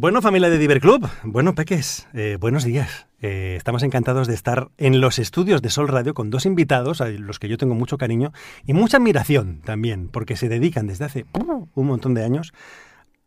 Bueno, familia de Club, bueno, Peques, eh, buenos días. Eh, estamos encantados de estar en los estudios de Sol Radio con dos invitados, a los que yo tengo mucho cariño y mucha admiración también, porque se dedican desde hace un montón de años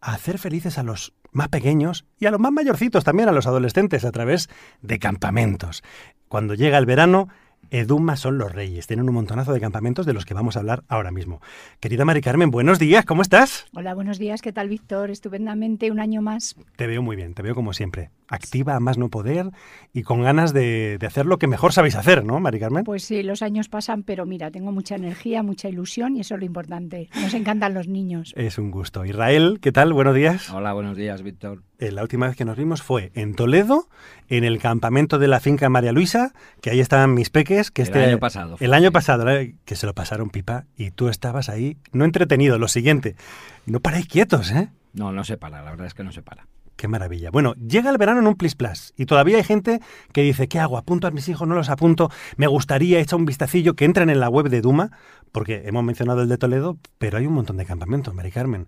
a hacer felices a los más pequeños y a los más mayorcitos, también a los adolescentes, a través de campamentos. Cuando llega el verano, Eduma son los reyes. Tienen un montonazo de campamentos de los que vamos a hablar ahora mismo. Querida Mari Carmen, buenos días, ¿cómo estás? Hola, buenos días, ¿qué tal Víctor? Estupendamente, un año más. Te veo muy bien, te veo como siempre. Activa más no poder y con ganas de, de hacer lo que mejor sabéis hacer, ¿no, Mari Carmen? Pues sí, los años pasan, pero mira, tengo mucha energía, mucha ilusión y eso es lo importante. Nos encantan los niños. Es un gusto. Israel, ¿qué tal? Buenos días. Hola, buenos días, Víctor. Eh, la última vez que nos vimos fue en Toledo, en el campamento de la finca María Luisa, que ahí estaban mis peques, que el este año pasado. El año pasado, eh, que se lo pasaron pipa y tú estabas ahí, no entretenido, lo siguiente, no paráis quietos, ¿eh? No, no se para, la verdad es que no se para. Qué maravilla. Bueno, llega el verano en un plis plas y todavía hay gente que dice, ¿qué hago? ¿Apunto a mis hijos? ¿No los apunto? Me gustaría echar un vistacillo que entren en la web de Duma, porque hemos mencionado el de Toledo, pero hay un montón de campamentos, Mari Carmen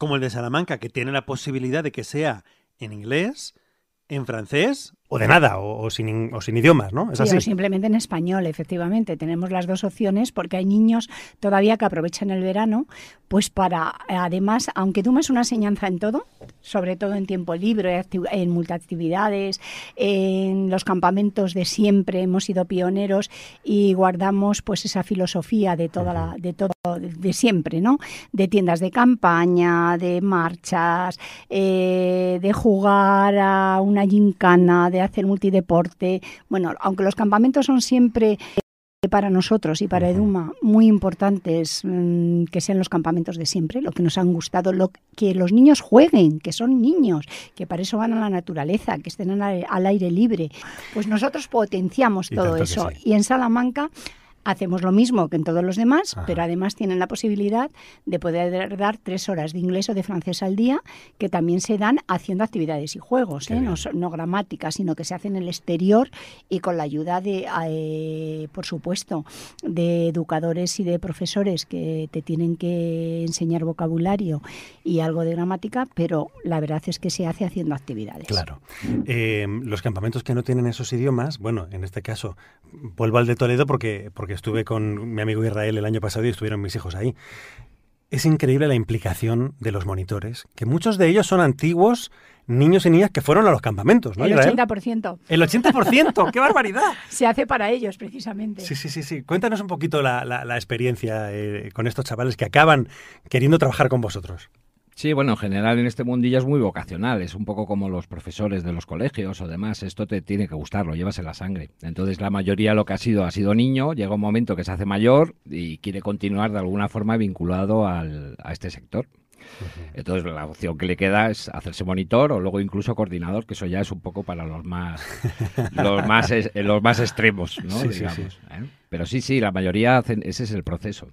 como el de Salamanca, que tiene la posibilidad de que sea en inglés, en francés o de nada, o, sin, sin, idiomas, ¿no? O simplemente en español, efectivamente. Tenemos las dos opciones porque hay niños todavía que aprovechan el verano, pues para, además, aunque tú me es una enseñanza en todo, sobre todo en tiempo libre, en multiactividades, en los campamentos de siempre, hemos sido pioneros y guardamos pues esa filosofía de toda la, de todo, de siempre, ¿no? De tiendas de campaña, de marchas, eh, de jugar a una gincana, de hacer multideporte. Bueno, aunque los campamentos son siempre eh, para nosotros y para Eduma muy importantes mm, que sean los campamentos de siempre, lo que nos han gustado, que los niños jueguen, que son niños, que para eso van a la naturaleza, que estén al, aire libre. Pues nosotros potenciamos todo eso. Y en Salamanca hacemos lo mismo que en todos los demás, pero además tienen la posibilidad de poder dar tres horas de inglés o de francés al día, que también se dan haciendo actividades y juegos, ¿eh? no, no gramáticas, sino que se hacen en el exterior y con la ayuda de, eh, por supuesto, de educadores y de profesores que te tienen que enseñar vocabulario y algo de gramática, pero la verdad es que se hace haciendo actividades. Claro. Eh, los campamentos que no tienen esos idiomas, bueno, en este caso, vuelvo al de Toledo porque que estuve con mi amigo Israel el año pasado y estuvieron mis hijos ahí. Es increíble la implicación de los monitores, que muchos de ellos son antiguos niños y niñas que fueron a los campamentos, El 80%. El 80%, qué barbaridad. Se hace para ellos, precisamente. Sí, sí, sí, sí. Cuéntanos un poquito la, experiencia eh, con estos chavales que acaban queriendo trabajar con vosotros. Sí, bueno, en general en este mundillo es muy vocacional, es un poco como los profesores de los colegios o demás, esto te tiene que gustar, lo llevas en la sangre. Entonces la mayoría lo que ha sido ha sido niño, llega un momento que se hace mayor y quiere continuar de alguna forma vinculado al, a este sector. Entonces la opción que le queda es hacerse monitor o luego incluso coordinador, que eso ya es un poco para los más los más eh, los más extremos, ¿no? Digamos, ¿eh? Pero sí, sí, la mayoría hacen, ese es el proceso.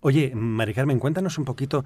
Oye, Mari Carmen, cuéntanos un poquito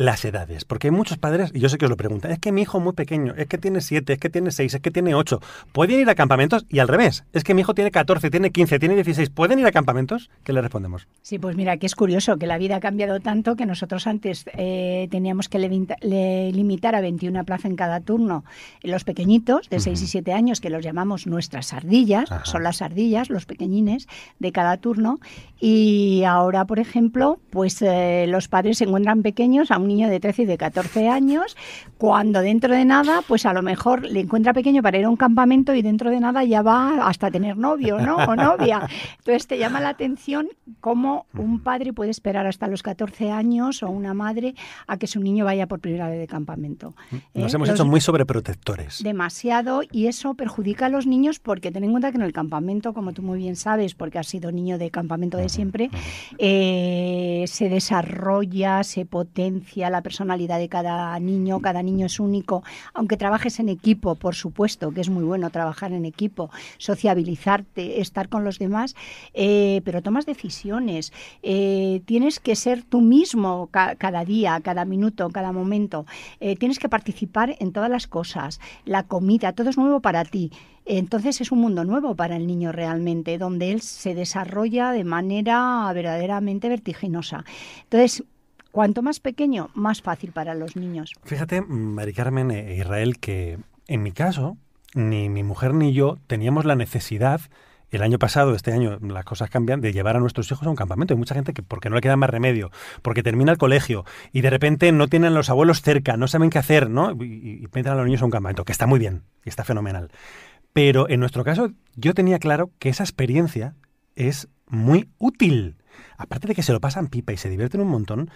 las edades, porque hay muchos padres, y yo sé que os lo preguntan, es que mi hijo es muy pequeño, es que tiene siete, es que tiene seis, es que tiene ocho. ¿pueden ir a campamentos? Y al revés, es que mi hijo tiene catorce, tiene quince, tiene dieciséis. ¿pueden ir a campamentos? ¿Qué le respondemos? Sí, pues mira, que es curioso que la vida ha cambiado tanto que nosotros antes eh, teníamos que limitar a 21 plaza en cada turno los pequeñitos de seis y siete años, que los llamamos nuestras ardillas, son las ardillas, los pequeñines de cada turno, y ahora, por ejemplo, pues eh, los padres se encuentran pequeños a un niño de 13 y de 14 años, cuando dentro de nada, pues a lo mejor le encuentra pequeño para ir a un campamento y dentro de nada ya va hasta tener novio, ¿no? O novia. Entonces te llama la atención cómo un padre puede esperar hasta los 14 años o una madre a que su niño vaya por primera vez de campamento. ¿eh? Nos hemos hecho muy sobreprotectores. Demasiado y eso perjudica a los niños porque ten en cuenta que en el campamento, como tú muy bien sabes, porque has sido niño de campamento de siempre, eh, se desarrolla, se potencia la personalidad de cada niño, cada niño es único, aunque trabajes en equipo, por supuesto, que es muy bueno trabajar en equipo, sociabilizarte, estar con los demás, eh, pero tomas decisiones, eh, tienes que ser tú mismo cada día, cada minuto, cada momento, eh, tienes que participar en todas las cosas, la comida, todo es nuevo para ti. Entonces es un mundo nuevo para el niño realmente, donde él se desarrolla de manera verdaderamente vertiginosa. Entonces, Cuanto más pequeño, más fácil para los niños. Fíjate, Mari Carmen e Israel, que en mi caso, ni mi mujer ni yo teníamos la necesidad el año pasado, este año, las cosas cambian, de llevar a nuestros hijos a un campamento. Hay mucha gente que porque no le queda más remedio, porque termina el colegio y de repente no tienen a los abuelos cerca, no saben qué hacer, ¿no? Y, y, meten a los niños a un campamento, que está muy bien, que está fenomenal. Pero en nuestro caso, yo tenía claro que esa experiencia es muy útil aparte de que se lo pasan pipa y se divierten un montón,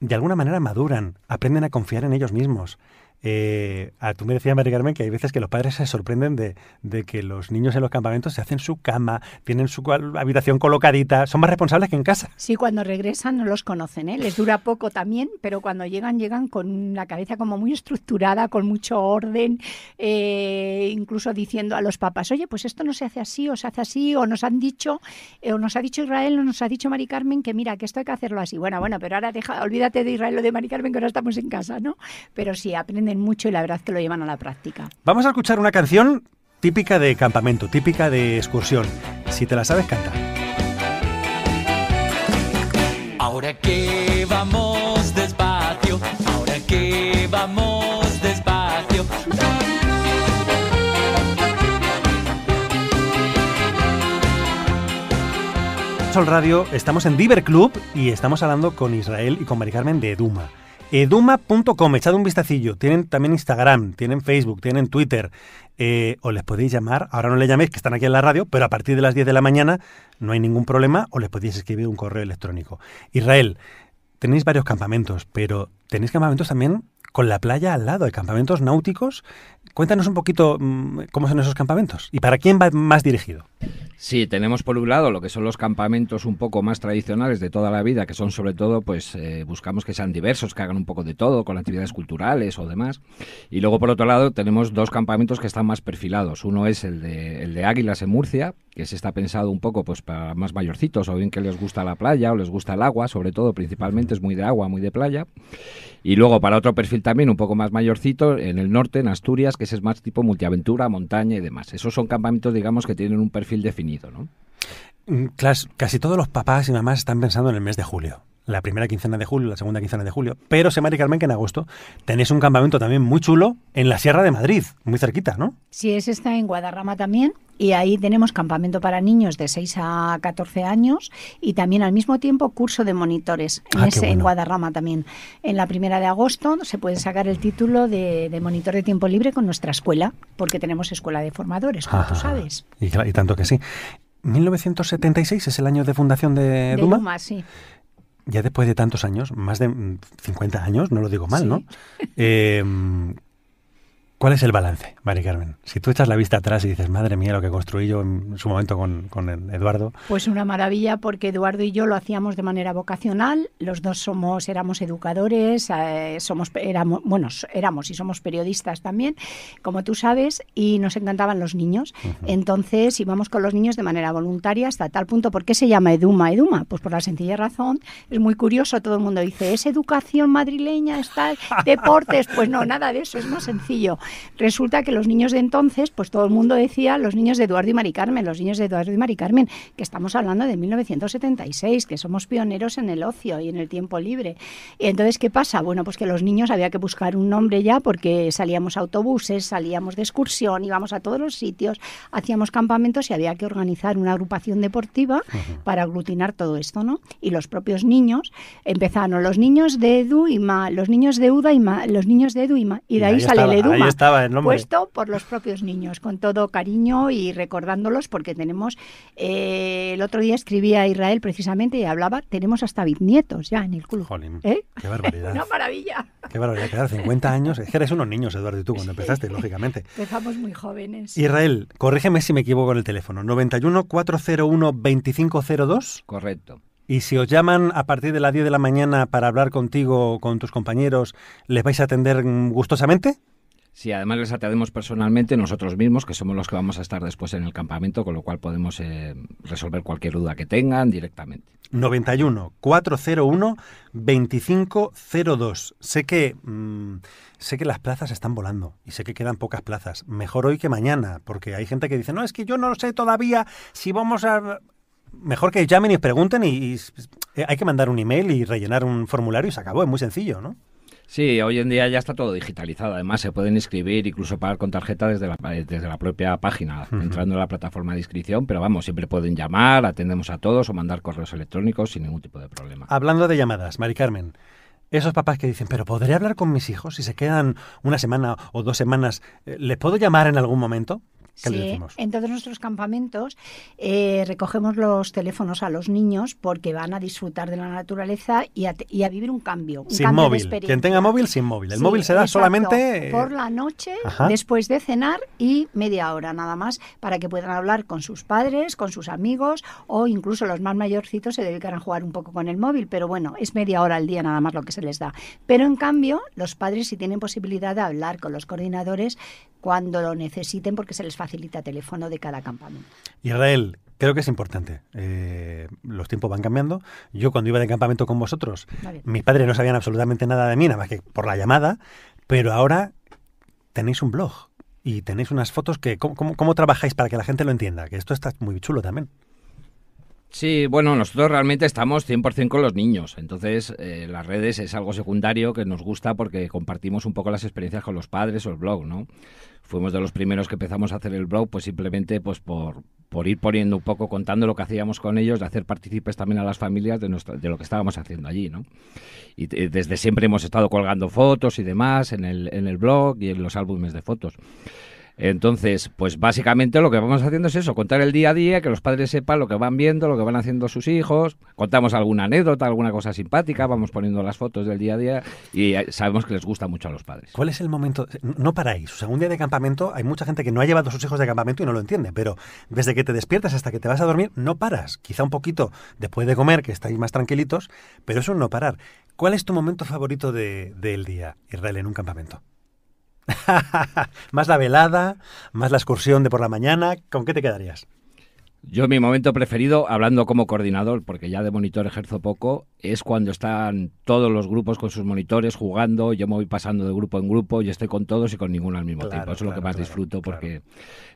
de alguna manera maduran, aprenden a confiar en ellos mismos, eh, a, tú me decías, María Carmen, que hay veces que los padres se sorprenden de, que los niños en los campamentos se hacen su cama, tienen su habitación colocadita, son más responsables que en casa. Sí, cuando regresan no los conocen, ¿eh? les dura poco también, pero cuando llegan, llegan con la cabeza como muy estructurada, con mucho orden, eh, incluso diciendo a los papás, oye, pues esto no se hace así, o se hace así, o nos han dicho, o nos ha dicho Israel, o nos ha dicho Mari Carmen que mira, que esto hay que hacerlo así. Bueno, bueno, pero ahora deja, olvídate de Israel o de Mari Carmen que ahora estamos en casa, ¿no? Pero sí, aprenden mucho y la verdad es que lo llevan a la práctica. Vamos a escuchar una canción típica de campamento, típica de excursión. Si te la sabes, canta. Ahora que vamos despacio, ahora que vamos despacio. Sol Radio, estamos en Diver Club y estamos hablando con Israel y con Mari Carmen de Duma. Eduma.com, echad un vistacillo. Tienen también Instagram, tienen Facebook, tienen Twitter. Eh, o les podéis llamar, ahora no le llaméis, que están aquí en la radio, pero a partir de las 10 de la mañana no hay ningún problema, o les podéis escribir un correo electrónico. Israel, tenéis varios campamentos, pero tenéis campamentos también con la playa al lado, hay campamentos náuticos. Cuéntanos un poquito mm, cómo son esos campamentos y para quién va más dirigido. Sí, tenemos por un lado lo que son los campamentos un poco más tradicionales de toda la vida, que son sobre todo, pues eh, buscamos que sean diversos, que hagan un poco de todo, con actividades culturales o demás. Y luego por otro lado tenemos dos campamentos que están más perfilados. Uno es el de, el de Águilas en Murcia, que se está pensado un poco pues para más mayorcitos o bien que les gusta la playa o les gusta el agua, sobre todo principalmente es muy de agua, muy de playa. Y luego para otro perfil también un poco más mayorcito en el norte, en Asturias, que ese es más tipo multiaventura, montaña y demás. Esos son campamentos digamos que tienen un perfil definido, ¿no? Mm, casi todos los papás y mamás están pensando en el mes de julio la primera quincena de julio, la segunda quincena de julio, pero semáticamente en agosto tenéis un campamento también muy chulo en la Sierra de Madrid, muy cerquita, ¿no? Sí, es está en Guadarrama también y ahí tenemos campamento para niños de 6 a 14 años y también al mismo tiempo curso de monitores en, ah, Guadarrama también. En la primera de agosto se puede sacar el título de, monitor de tiempo libre con nuestra escuela, porque tenemos escuela de formadores, como tú ah, sabes. Y, tanto que sí. 1976 es el año de fundación de, de Duma. Duma sí ya después de tantos años, más de 50 mm, años, no lo digo mal, ¿no? ¿Cuál es el balance, Mari Carmen? Si tú echas la vista atrás y dices, madre mía, lo que construí yo en su momento con, Eduardo. Pues una maravilla, porque Eduardo y yo lo hacíamos de manera vocacional. Los dos somos, éramos educadores, eh, somos, éramos, bueno, éramos y somos periodistas también, como tú sabes, y nos encantaban los niños. Entonces íbamos con los niños de manera voluntaria hasta tal punto. ¿Por qué se llama Eduma Eduma? Pues por la sencilla razón, es muy curioso, todo el mundo dice, ¿es educación madrileña? tal, deportes? Pues no, nada de eso, es más sencillo. Resulta que los niños de entonces, pues todo el mundo decía los niños de Eduardo y Mari Carmen, los niños de Eduardo y Mari Carmen, que estamos hablando de 1976, que somos pioneros en el ocio y en el tiempo libre. Y entonces, ¿qué pasa? Bueno, pues que los niños había que buscar un nombre ya porque salíamos autobuses, salíamos de excursión, íbamos a todos los sitios, hacíamos campamentos y había que organizar una agrupación deportiva para aglutinar todo esto, ¿no? Y los propios niños empezaron los niños de Edu y Ma, los niños de Uda y Ma, los niños de Edu y Ma, y de ahí, sale el Puesto por los propios niños, con todo cariño y recordándolos porque tenemos, eh, el otro día escribía Israel precisamente y hablaba, tenemos hasta bisnietos ya en el club. Jolín, ¿Eh? qué barbaridad. maravilla. Qué barbaridad, quedar 50 años. Es que eres unos niños, Eduardo, y tú cuando empezaste, lógicamente. Empezamos muy jóvenes. Israel, corrígeme si me equivoco en el teléfono, 91 401 2502. Correcto. Y si os llaman a partir de las 10 de la mañana para hablar contigo, con tus compañeros, ¿les vais a atender gustosamente? Sí, además les atendemos personalmente nosotros mismos, que somos los que vamos a estar después en el campamento, con lo cual podemos eh, resolver cualquier duda que tengan directamente. 91 401 2502. Sé que mm, sé que las plazas están volando y sé que quedan pocas plazas. Mejor hoy que mañana, porque hay gente que dice, "No, es que yo no lo sé todavía si vamos a mejor que llamen y pregunten y, eh, hay que mandar un email y rellenar un formulario y se acabó, es muy sencillo, ¿no? Sí, hoy en día ya está todo digitalizado. Además, se pueden inscribir, incluso pagar con tarjeta desde la, desde la propia página, entrando en la plataforma de inscripción. Pero vamos, siempre pueden llamar, atendemos a todos o mandar correos electrónicos sin ningún tipo de problema. Hablando de llamadas, Mari Carmen. Esos papás que dicen, pero ¿podré hablar con mis hijos si se quedan una semana o dos semanas? Eh, ¿Les puedo llamar en algún momento? sí, En todos nuestros campamentos eh, recogemos los teléfonos a los niños porque van a disfrutar de la naturaleza y a, vivir un cambio. sin móvil. Quien tenga móvil, sin móvil. El móvil será solamente. Por eh, la noche, después de cenar y media hora nada más para que puedan hablar con sus padres, con sus amigos o incluso los más mayorcitos se dedicarán a jugar un poco con el móvil, pero bueno, es media hora al día nada más lo que se les da. Pero en cambio, los padres si tienen posibilidad de hablar con los coordinadores cuando lo necesiten porque se les facilita teléfono de cada campamento. Israel, creo que es importante. Eh, los tiempos van cambiando. Yo cuando iba de campamento con vosotros, mis padres no sabían absolutamente nada de mí, nada más que por la llamada, pero ahora tenéis un blog y tenéis unas fotos que... ¿Cómo, trabajáis para que la gente lo entienda? Que esto está muy chulo también. Sí, bueno, nosotros realmente estamos 100% con los niños, entonces eh, las redes es algo secundario que nos gusta porque compartimos un poco las experiencias con los padres o el blog, ¿no? fuimos de los primeros que empezamos a hacer el blog, pues simplemente pues por, por ir poniendo un poco, contando lo que hacíamos con ellos, de hacer partícipes también a las familias de, de lo que estábamos haciendo allí, ¿no? Y eh, desde siempre hemos estado colgando fotos y demás en el, en el blog y en los álbumes de fotos. Entonces, pues básicamente lo que vamos haciendo es eso, contar el día a día, que los padres sepan lo que van viendo, lo que van haciendo sus hijos, contamos alguna anécdota, alguna cosa simpática, vamos poniendo las fotos del día a día y eh, sabemos que les gusta mucho a los padres. ¿Cuál es el momento? No paráis, o sea, un día de campamento hay mucha gente que no ha llevado a sus hijos de campamento y no lo entiende, pero desde que te despiertas hasta que te vas a dormir no paras, quizá un poquito después de comer, que estáis más tranquilitos, pero eso no parar. ¿Cuál es tu momento favorito de, del día, Israel, en un campamento? más la velada, más la excursión de por la mañana. ¿Con qué te quedarías? Yo mi momento preferido, hablando como coordinador, porque ya de monitor ejerzo poco, es cuando están todos los grupos con sus monitores jugando, yo me voy pasando de grupo en grupo, y estoy con todos y con ninguno al mismo tiempo. Eso es lo que más disfruto porque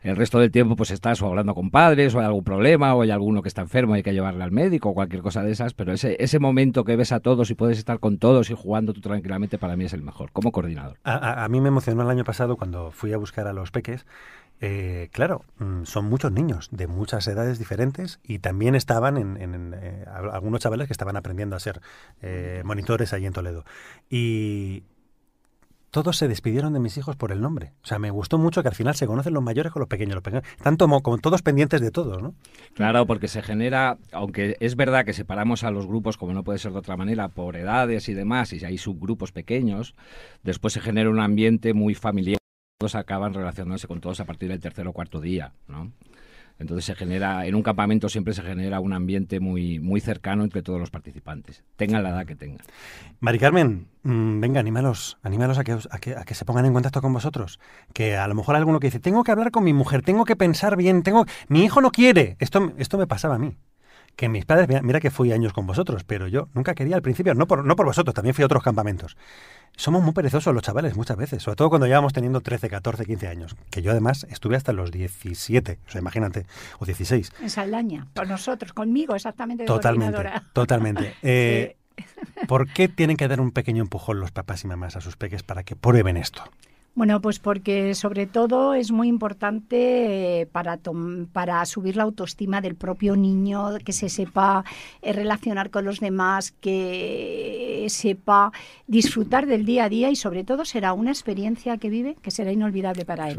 el resto del tiempo pues estás o hablando con padres o hay algún problema o hay alguno que está enfermo y hay que llevarle al médico o cualquier cosa de esas, pero ese, ese momento que ves a todos y puedes estar con todos y jugando tú tranquilamente para mí es el mejor, como coordinador. a mí me emocionó el año pasado cuando fui a buscar a los peques eh, claro, mm, son muchos niños de muchas edades diferentes y también estaban en, eh, algunos chavales que estaban aprendiendo a ser eh, monitores allí en Toledo. Y todos se despidieron de mis hijos por el nombre. O sea, me gustó mucho que al final se conocen los mayores con los pequeños, los pequeños, tanto como todos pendientes de todos, ¿no? Claro, porque se genera, aunque es verdad que separamos a los grupos, como no puede ser de otra manera, por edades y demás, y hay subgrupos pequeños, después se genera un ambiente muy familiar todos acaban relacionándose con todos a partir del tercer o cuarto día, ¿no? Entonces se genera, en un campamento siempre se genera un ambiente muy, muy cercano entre todos los participantes, tengan la edad que tengan. Mari Carmen, mm, venga, anímalos, a que, a, que, a que, se pongan en contacto con vosotros. Que a lo mejor alguno que dice, tengo que hablar con mi mujer, tengo que pensar bien, tengo mi hijo no quiere. Esto, esto me pasaba a mí que mis padres, mira, que fui años con vosotros, pero yo nunca quería al principio, no por, no por vosotros, también fui a otros campamentos. Somos muy perezosos los chavales muchas veces, sobre todo cuando llevamos teniendo 13, 14, 15 años, que yo además estuve hasta los 17, o sea, imagínate, o 16. En Saldaña, con nosotros, conmigo, exactamente. totalmente, totalmente. Eh, ¿Por qué tienen que dar un pequeño empujón los papás y mamás a sus peques para que prueben esto? Bueno, pues porque sobre todo es muy importante eh, para, para subir la autoestima del propio niño, que se sepa eh, relacionar con los demás, que sepa disfrutar del día a día y sobre todo será una experiencia que vive que será inolvidable para él.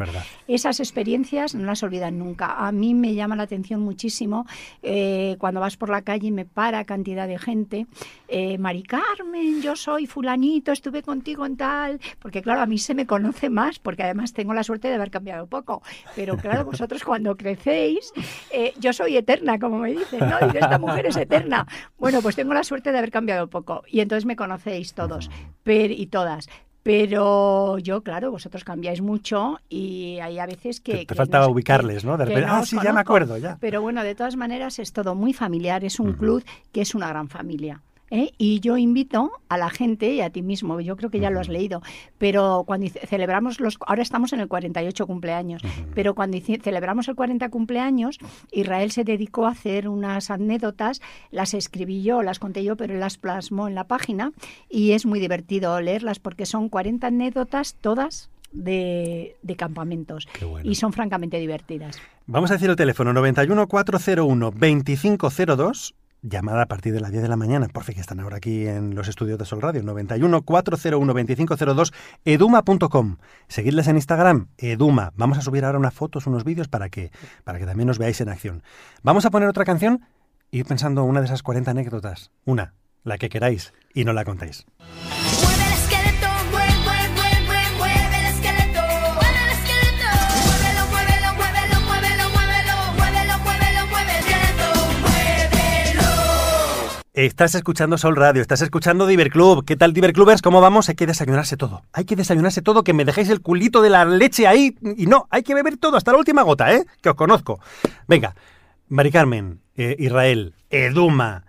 Es Esas experiencias no las olvidan nunca. A mí me llama la atención muchísimo eh, cuando vas por la calle y me para cantidad de gente, eh, Mari Carmen, yo soy fulanito, estuve contigo en tal, porque claro, a mí se me conoce más, porque además tengo la suerte de haber cambiado poco. Pero claro, vosotros cuando crecéis, eh, yo soy eterna, como me dicen, ¿no? esta mujer es eterna. Bueno, pues tengo la suerte de haber cambiado poco. Y entonces me conocéis todos y todas. Pero yo, claro, vosotros cambiáis mucho y hay a veces que... Te, faltaba ubicarles, ¿no? De ah, sí, ya me acuerdo, ya. Pero bueno, de todas maneras es todo muy familiar, es un club que es una gran familia. ¿eh? Y yo invito a la gente y a ti mismo, yo creo que ya lo has leído, pero cuando celebramos los, ahora estamos en el 48 cumpleaños, pero cuando celebramos el 40 cumpleaños, Israel se dedicó a hacer unas anécdotas, las escribí yo, las conté yo, pero las plasmó en la página y es muy divertido leerlas porque son 40 anécdotas todas de, campamentos y son francamente divertidas. Vamos a decir el teléfono 91 401 2502 llamada a partir de las 10 de la mañana, por fin que están ahora aquí en los estudios de Sol Radio, 91 401 2502, eduma.com. Seguidles en Instagram, eduma. Vamos a subir ahora unas fotos, unos vídeos para que, para que también nos veáis en acción. Vamos a poner otra canción y ir pensando una de esas 40 anécdotas, una, la que queráis, y no la contéis. Estás escuchando Sol Radio, estás escuchando Club. ¿Qué tal, es ¿Cómo vamos? Hay que desayunarse todo. Hay que desayunarse todo, que me dejéis el culito de la leche ahí. Y no, hay que beber todo, hasta la última gota, ¿eh? Que os conozco. Venga, Mari Carmen, eh, Israel, Eduma,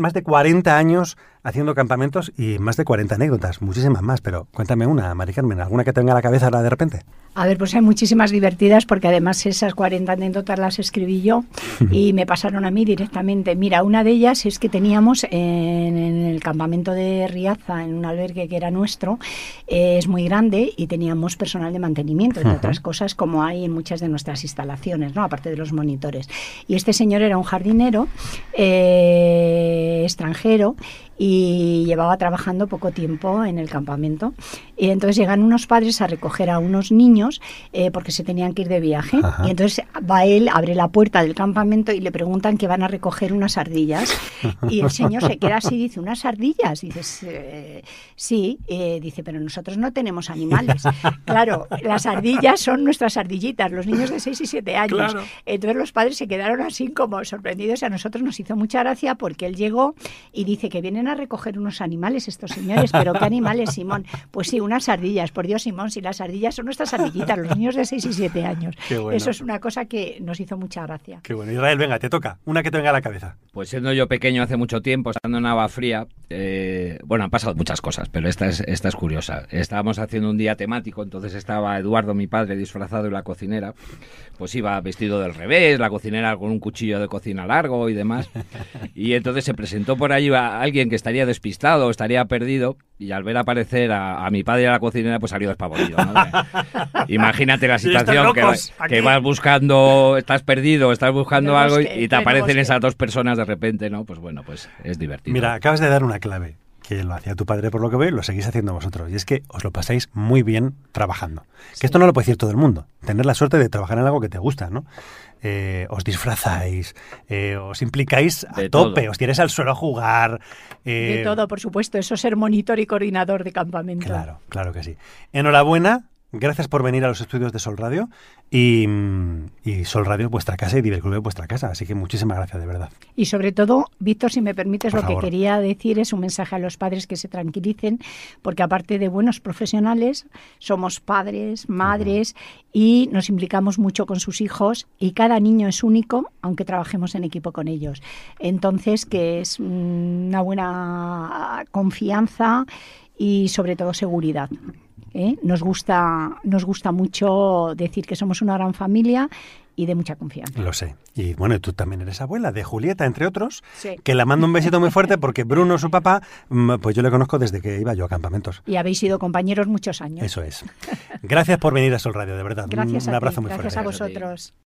más de 40 años haciendo campamentos y más de 40 anécdotas, muchísimas más, pero cuéntame una, Mari Carmen, alguna que tenga a la cabeza ahora de repente. A ver, pues hay muchísimas divertidas porque además esas 40 anécdotas las escribí yo y me pasaron a mí directamente. Mira, una de ellas es que teníamos en, el campamento de Riaza, en un albergue que era nuestro, eh, es muy grande y teníamos personal de mantenimiento, entre otras cosas, como hay en muchas de nuestras instalaciones, ¿no? aparte de los monitores. Y este señor era un jardinero eh, extranjero y llevaba trabajando poco tiempo en el campamento y entonces llegan unos padres a recoger a unos niños eh, porque se tenían que ir de viaje. Y entonces va él, abre la puerta del campamento y le preguntan que van a recoger unas ardillas. Y el señor se queda así y dice, ¿unas ardillas? Y dices, sí. Eh, eh, dice, pero nosotros no tenemos animales. Claro, las ardillas son nuestras ardillitas, los niños de 6 y 7 años. Entonces los padres se quedaron así como sorprendidos. A nosotros nos hizo mucha gracia porque él llegó y dice que vienen a recoger unos animales estos señores. Pero ¿qué animales, Simón? Pues sí, sardillas, ardillas. Por Dios, Simón, si las ardillas son nuestras ardillitas, los niños de 6 y 7 años. Eso es una cosa que nos hizo mucha gracia. Qué bueno. Israel, venga, te toca. Una que te venga a la cabeza. Pues siendo yo pequeño hace mucho tiempo, estando en agua fría, eh, bueno, han pasado muchas cosas, pero esta es, esta es curiosa. Estábamos haciendo un día temático, entonces estaba Eduardo, mi padre, disfrazado y la cocinera. Pues iba vestido del revés, la cocinera con un cuchillo de cocina largo y demás. Y entonces se presentó por ahí alguien que estaría despistado, o estaría perdido y al ver aparecer a, mi padre a la cocinera, pues salió despavorido. ¿no? Imagínate la situación que, que, vas buscando, estás perdido, estás buscando algo y te aparecen esas dos personas de repente, ¿no? Pues bueno, pues es divertido. Mira, acabas de dar una clave que lo hacía tu padre por lo que veo lo seguís haciendo vosotros. Y es que os lo pasáis muy bien trabajando. Que esto no lo puede decir todo el mundo. Tener la suerte de trabajar en algo que te gusta, ¿no? Eh, os disfrazáis, eh, os implicáis a tope, os tiráis al suelo a jugar. De eh, todo, por supuesto. Eso ser monitor y coordinador de campamento. Claro, claro que sí. Enhorabuena Gracias por venir a los estudios de Sol Radio y, Sol Radio es vuestra casa y Diverclub es vuestra casa, así que muchísimas gracias de verdad. Y sobre todo, Víctor, si me permites, lo que quería decir es un mensaje a los padres que se tranquilicen, porque aparte de buenos profesionales, somos padres, madres y nos implicamos mucho con sus hijos y cada niño es único, aunque trabajemos en equipo con ellos. Entonces, que es mm, una buena confianza y sobre todo seguridad. ¿eh? Nos, gusta, nos gusta mucho decir que somos una gran familia y de mucha confianza. Lo sé. Y bueno, tú también eres abuela de Julieta, entre otros, que la mando un besito muy fuerte porque Bruno, su papá, mm, pues yo le conozco desde que iba yo a campamentos. Y habéis sido compañeros muchos años. Eso es. Gracias por venir a Sol Radio, de verdad. Gracias un, abrazo muy fuerte. Gracias a vosotros.